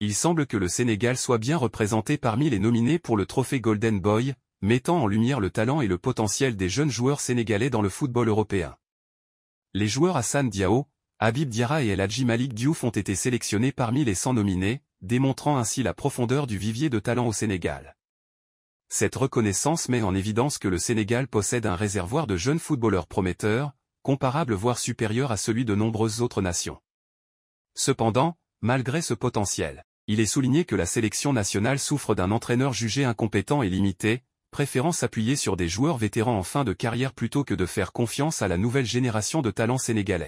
il semble que le Sénégal soit bien représenté parmi les nominés pour le trophée Golden Boy, mettant en lumière le talent et le potentiel des jeunes joueurs sénégalais dans le football européen. Les joueurs Hassan Diao, Habib Diarra et El Malik Diouf ont été sélectionnés parmi les 100 nominés, démontrant ainsi la profondeur du vivier de talent au Sénégal. Cette reconnaissance met en évidence que le Sénégal possède un réservoir de jeunes footballeurs prometteurs, comparable voire supérieur à celui de nombreuses autres nations. Cependant, malgré ce potentiel, il est souligné que la sélection nationale souffre d'un entraîneur jugé incompétent et limité, préférant s'appuyer sur des joueurs vétérans en fin de carrière plutôt que de faire confiance à la nouvelle génération de talents sénégalais.